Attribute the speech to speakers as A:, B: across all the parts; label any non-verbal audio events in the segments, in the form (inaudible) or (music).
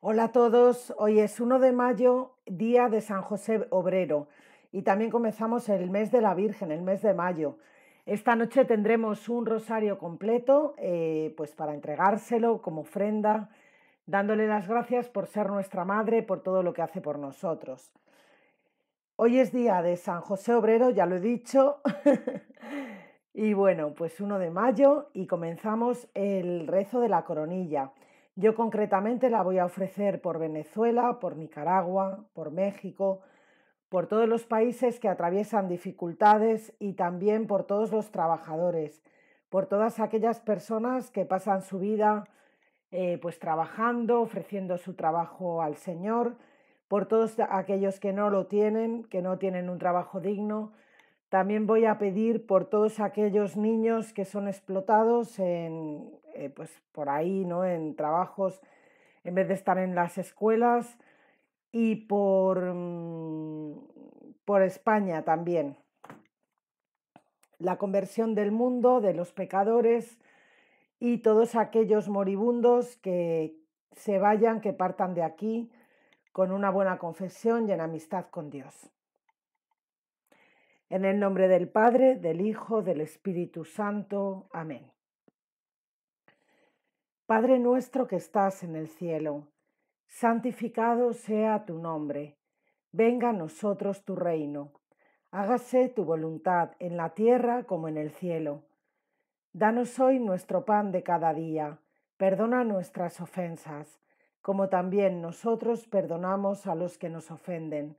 A: Hola a todos, hoy es 1 de mayo, día de San José Obrero, y también comenzamos el mes de la Virgen, el mes de mayo. Esta noche tendremos un rosario completo, eh, pues para entregárselo como ofrenda, dándole las gracias por ser nuestra madre, por todo lo que hace por nosotros. Hoy es día de San José Obrero, ya lo he dicho. (laughs) y bueno, pues 1 de mayo y comenzamos el rezo de la coronilla. Yo concretamente la voy a ofrecer por Venezuela, por Nicaragua, por México, por todos los países que atraviesan dificultades y también por todos los trabajadores, por todas aquellas personas que pasan su vida eh, pues trabajando, ofreciendo su trabajo al Señor, por todos aquellos que no lo tienen, que no tienen un trabajo digno, también voy a pedir por todos aquellos niños que son explotados en, eh, pues por ahí, ¿no? en trabajos, en vez de estar en las escuelas, y por, mm, por España también. La conversión del mundo, de los pecadores y todos aquellos moribundos que se vayan, que partan de aquí con una buena confesión y en amistad con Dios. En el nombre del Padre, del Hijo, del Espíritu Santo. Amén. Padre nuestro que estás en el cielo, santificado sea tu nombre. Venga a nosotros tu reino. Hágase tu voluntad en la tierra como en el cielo. Danos hoy nuestro pan de cada día. Perdona nuestras ofensas, como también nosotros perdonamos a los que nos ofenden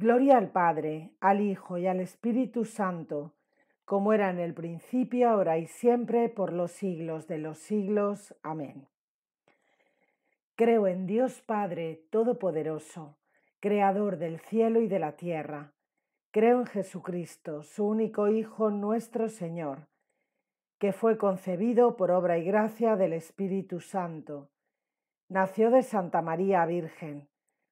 A: Gloria al Padre, al Hijo y al Espíritu Santo, como era en el principio, ahora y siempre, por los siglos de los siglos. Amén. Creo en Dios Padre Todopoderoso, Creador del cielo y de la tierra. Creo en Jesucristo, su único Hijo, nuestro Señor, que fue concebido por obra y gracia del Espíritu Santo. Nació de Santa María Virgen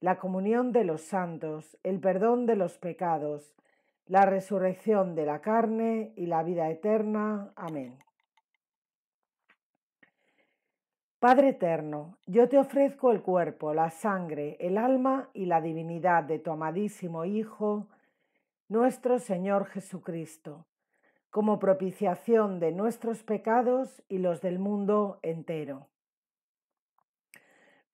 A: la comunión de los santos, el perdón de los pecados, la resurrección de la carne y la vida eterna. Amén. Padre eterno, yo te ofrezco el cuerpo, la sangre, el alma y la divinidad de tu amadísimo Hijo, nuestro Señor Jesucristo, como propiciación de nuestros pecados y los del mundo entero.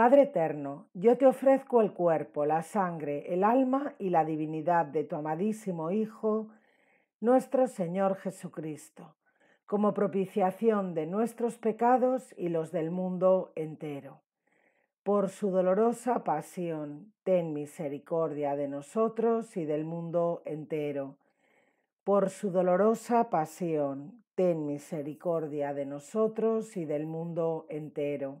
A: Padre eterno, yo te ofrezco el cuerpo, la sangre, el alma y la divinidad de tu amadísimo Hijo, nuestro Señor Jesucristo, como propiciación de nuestros pecados y los del mundo entero. Por su dolorosa pasión, ten misericordia de nosotros y del mundo entero. Por su dolorosa pasión, ten misericordia de nosotros y del mundo entero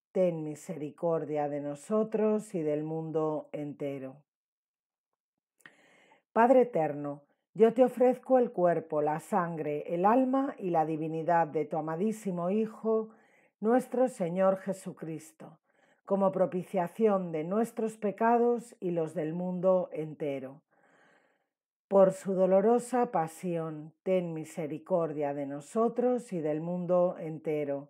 A: ten misericordia de nosotros y del mundo entero. Padre eterno, yo te ofrezco el cuerpo, la sangre, el alma y la divinidad de tu amadísimo Hijo, nuestro Señor Jesucristo, como propiciación de nuestros pecados y los del mundo entero. Por su dolorosa pasión, ten misericordia de nosotros y del mundo entero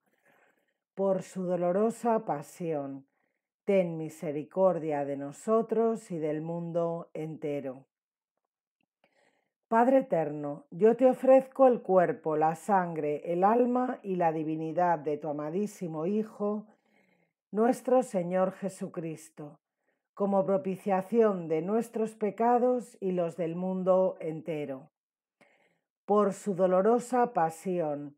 A: por su dolorosa pasión. Ten misericordia de nosotros y del mundo entero. Padre eterno, yo te ofrezco el cuerpo, la sangre, el alma y la divinidad de tu amadísimo Hijo, nuestro Señor Jesucristo, como propiciación de nuestros pecados y los del mundo entero. Por su dolorosa pasión,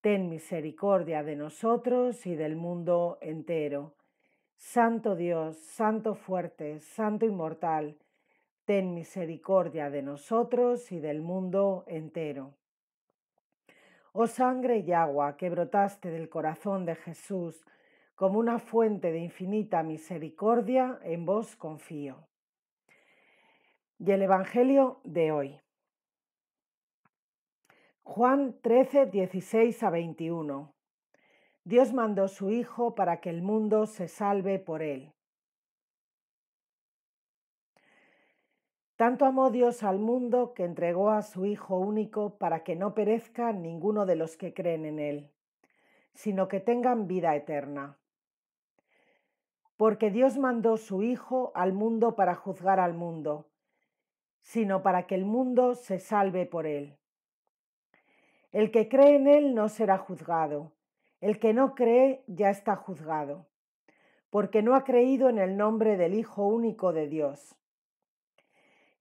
A: ten misericordia de nosotros y del mundo entero. Santo Dios, Santo fuerte, Santo inmortal, ten misericordia de nosotros y del mundo entero. Oh sangre y agua que brotaste del corazón de Jesús, como una fuente de infinita misericordia, en vos confío. Y el Evangelio de hoy. Juan 13, 16 a 21. Dios mandó su Hijo para que el mundo se salve por él. Tanto amó Dios al mundo que entregó a su Hijo único para que no perezca ninguno de los que creen en él, sino que tengan vida eterna. Porque Dios mandó su Hijo al mundo para juzgar al mundo, sino para que el mundo se salve por él. El que cree en él no será juzgado. El que no cree ya está juzgado, porque no ha creído en el nombre del Hijo único de Dios.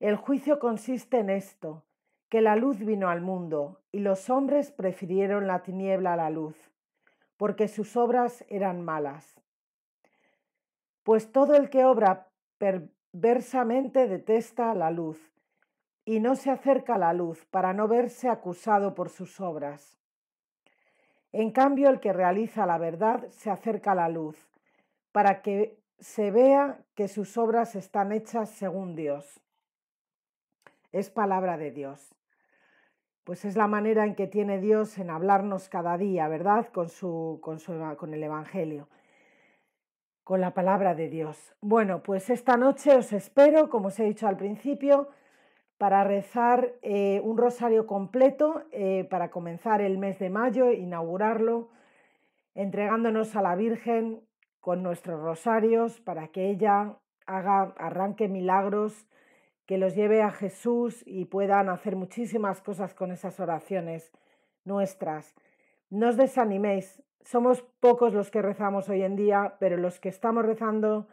A: El juicio consiste en esto, que la luz vino al mundo, y los hombres prefirieron la tiniebla a la luz, porque sus obras eran malas. Pues todo el que obra perversamente detesta la luz y no se acerca a la luz para no verse acusado por sus obras. En cambio, el que realiza la verdad se acerca a la luz para que se vea que sus obras están hechas según Dios. Es palabra de Dios. Pues es la manera en que tiene Dios en hablarnos cada día, ¿verdad? Con, su, con, su, con el Evangelio, con la palabra de Dios. Bueno, pues esta noche os espero, como os he dicho al principio, para rezar eh, un rosario completo eh, para comenzar el mes de mayo, inaugurarlo, entregándonos a la Virgen con nuestros rosarios para que ella haga, arranque milagros, que los lleve a Jesús y puedan hacer muchísimas cosas con esas oraciones nuestras. No os desaniméis, somos pocos los que rezamos hoy en día, pero los que estamos rezando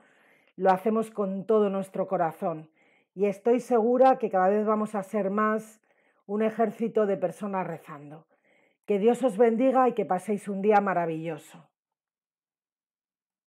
A: lo hacemos con todo nuestro corazón y estoy segura que cada vez vamos a ser más un ejército de personas rezando. Que Dios os bendiga y que paséis un día maravilloso.